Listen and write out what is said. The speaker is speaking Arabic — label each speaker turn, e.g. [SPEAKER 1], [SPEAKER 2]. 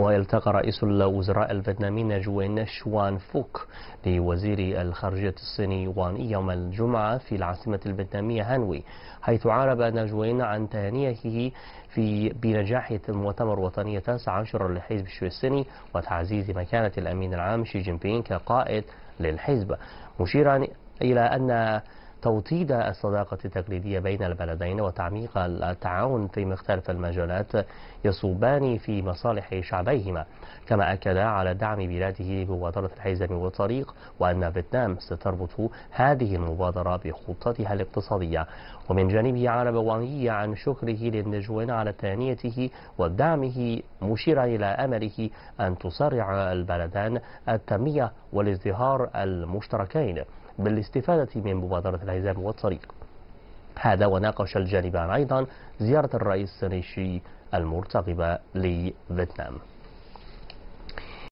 [SPEAKER 1] والتقى رئيس الوزراء الفيتنامي جوين شوان فوك لوزير الخارجية الصيني وان يوم الجمعة في العاصمة الفيتنامية هانوي حيث عرب ناجوين عن تهنئته في بنجاح المؤتمر الوطني 19 للحزب الصيني وتعزيز مكانة الأمين العام شي جين بينغ كقائد للحزب مشيرا إلى أن توطيد الصداقة التقليدية بين البلدين وتعميق التعاون في مختلف المجالات يصوبان في مصالح شعبيهما كما أكد على دعم بلاده لمبادرة الحزم والطريق وأن فيتنام ستربط هذه المبادرة بخطتها الاقتصادية ومن جانبه عرب وانغي عن شكره للنجوين على تانيته ودعمه مشيرا إلى أمله أن تسرع البلدان التنمية والازدهار المشتركين بالاستفادة من مبادرة العزام والطريق هذا وناقش الجانبان أيضا زيارة الرئيس السنيشي المرتقبة لفيتنام